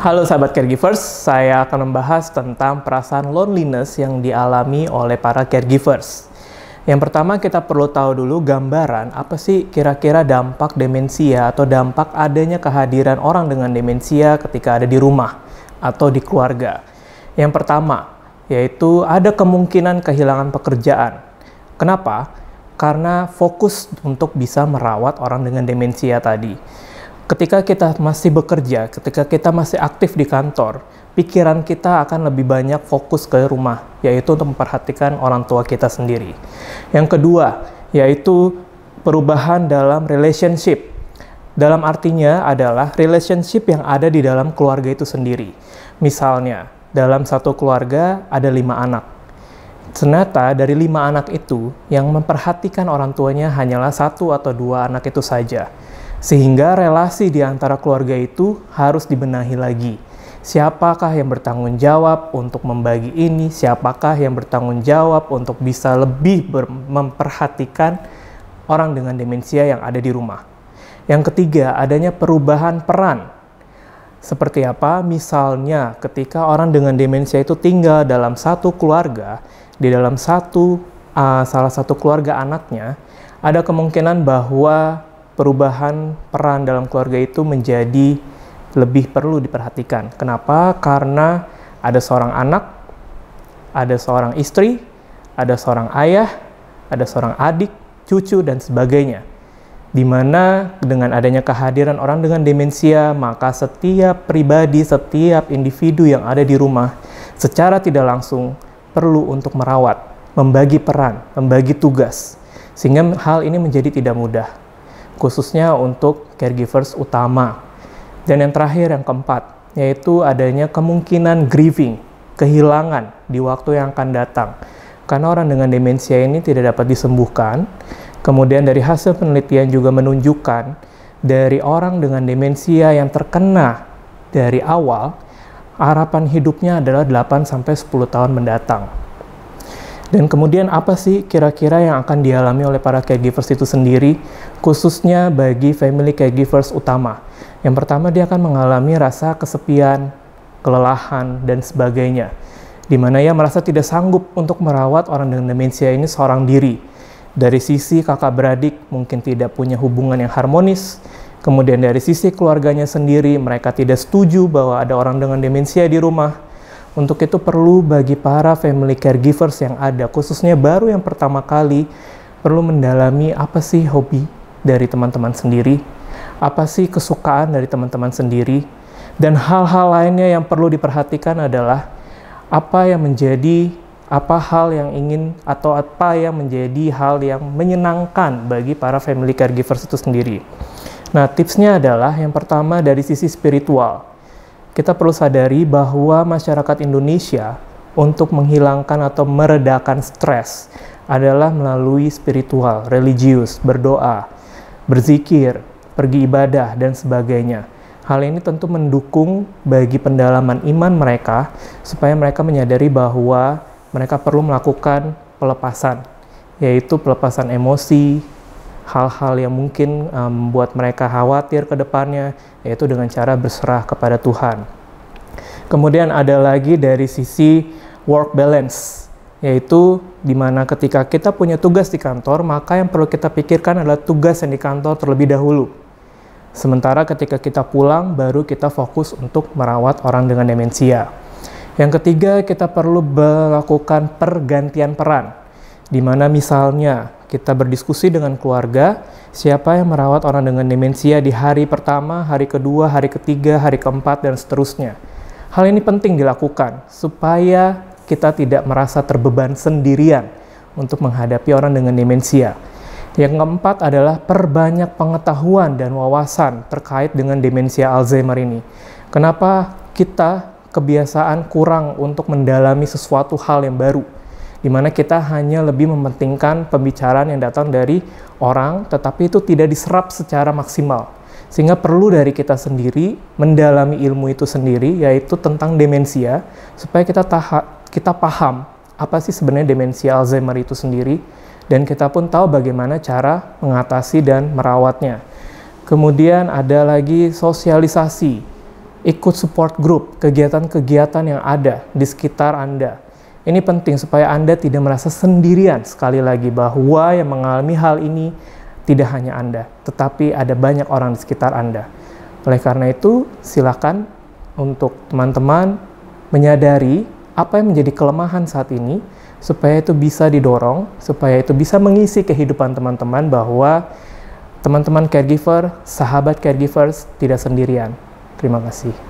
Halo sahabat caregivers, saya akan membahas tentang perasaan loneliness yang dialami oleh para caregivers. Yang pertama kita perlu tahu dulu gambaran apa sih kira-kira dampak demensia atau dampak adanya kehadiran orang dengan demensia ketika ada di rumah atau di keluarga. Yang pertama, yaitu ada kemungkinan kehilangan pekerjaan. Kenapa? Karena fokus untuk bisa merawat orang dengan demensia tadi ketika kita masih bekerja, ketika kita masih aktif di kantor, pikiran kita akan lebih banyak fokus ke rumah, yaitu untuk memperhatikan orang tua kita sendiri. Yang kedua, yaitu perubahan dalam relationship. Dalam artinya adalah relationship yang ada di dalam keluarga itu sendiri. Misalnya, dalam satu keluarga ada lima anak. Ternyata dari lima anak itu, yang memperhatikan orang tuanya hanyalah satu atau dua anak itu saja sehingga relasi di antara keluarga itu harus dibenahi lagi. Siapakah yang bertanggung jawab untuk membagi ini? Siapakah yang bertanggung jawab untuk bisa lebih memperhatikan orang dengan demensia yang ada di rumah? Yang ketiga, adanya perubahan peran seperti apa? Misalnya, ketika orang dengan demensia itu tinggal dalam satu keluarga, di dalam satu uh, salah satu keluarga anaknya, ada kemungkinan bahwa perubahan peran dalam keluarga itu menjadi lebih perlu diperhatikan. Kenapa? Karena ada seorang anak, ada seorang istri, ada seorang ayah, ada seorang adik, cucu, dan sebagainya. Dimana dengan adanya kehadiran orang dengan demensia, maka setiap pribadi, setiap individu yang ada di rumah secara tidak langsung perlu untuk merawat, membagi peran, membagi tugas. Sehingga hal ini menjadi tidak mudah khususnya untuk caregivers utama. Dan yang terakhir, yang keempat, yaitu adanya kemungkinan grieving, kehilangan di waktu yang akan datang. Karena orang dengan demensia ini tidak dapat disembuhkan. Kemudian dari hasil penelitian juga menunjukkan dari orang dengan demensia yang terkena dari awal, harapan hidupnya adalah 8 10 tahun mendatang. Dan kemudian apa sih kira-kira yang akan dialami oleh para caregivers itu sendiri, khususnya bagi family caregivers utama. Yang pertama dia akan mengalami rasa kesepian, kelelahan, dan sebagainya. Di mana ia merasa tidak sanggup untuk merawat orang dengan demensia ini seorang diri. Dari sisi kakak beradik mungkin tidak punya hubungan yang harmonis, kemudian dari sisi keluarganya sendiri mereka tidak setuju bahwa ada orang dengan demensia di rumah, untuk itu perlu bagi para family caregivers yang ada, khususnya baru yang pertama kali, perlu mendalami apa sih hobi dari teman-teman sendiri, apa sih kesukaan dari teman-teman sendiri, dan hal-hal lainnya yang perlu diperhatikan adalah apa yang menjadi apa hal yang ingin atau apa yang menjadi hal yang menyenangkan bagi para family caregivers itu sendiri. Nah, tipsnya adalah yang pertama dari sisi spiritual kita perlu sadari bahwa masyarakat Indonesia untuk menghilangkan atau meredakan stres adalah melalui spiritual, religius, berdoa, berzikir, pergi ibadah, dan sebagainya. Hal ini tentu mendukung bagi pendalaman iman mereka supaya mereka menyadari bahwa mereka perlu melakukan pelepasan, yaitu pelepasan emosi, hal-hal yang mungkin membuat um, mereka khawatir ke depannya, yaitu dengan cara berserah kepada Tuhan. Kemudian ada lagi dari sisi work balance, yaitu di mana ketika kita punya tugas di kantor, maka yang perlu kita pikirkan adalah tugas yang di kantor terlebih dahulu. Sementara ketika kita pulang, baru kita fokus untuk merawat orang dengan demensia. Yang ketiga, kita perlu melakukan pergantian peran di mana misalnya kita berdiskusi dengan keluarga, siapa yang merawat orang dengan demensia di hari pertama, hari kedua, hari ketiga, hari keempat, dan seterusnya. Hal ini penting dilakukan supaya kita tidak merasa terbeban sendirian untuk menghadapi orang dengan demensia. Yang keempat adalah perbanyak pengetahuan dan wawasan terkait dengan demensia Alzheimer ini. Kenapa kita kebiasaan kurang untuk mendalami sesuatu hal yang baru? di mana kita hanya lebih mementingkan pembicaraan yang datang dari orang, tetapi itu tidak diserap secara maksimal. Sehingga perlu dari kita sendiri mendalami ilmu itu sendiri, yaitu tentang demensia, supaya kita taha, kita paham apa sih sebenarnya demensia Alzheimer itu sendiri, dan kita pun tahu bagaimana cara mengatasi dan merawatnya. Kemudian ada lagi sosialisasi, ikut support group, kegiatan-kegiatan yang ada di sekitar Anda ini penting supaya Anda tidak merasa sendirian sekali lagi bahwa yang mengalami hal ini tidak hanya Anda, tetapi ada banyak orang di sekitar Anda. Oleh karena itu, silakan untuk teman-teman menyadari apa yang menjadi kelemahan saat ini supaya itu bisa didorong, supaya itu bisa mengisi kehidupan teman-teman bahwa teman-teman caregiver, sahabat caregivers tidak sendirian. Terima kasih.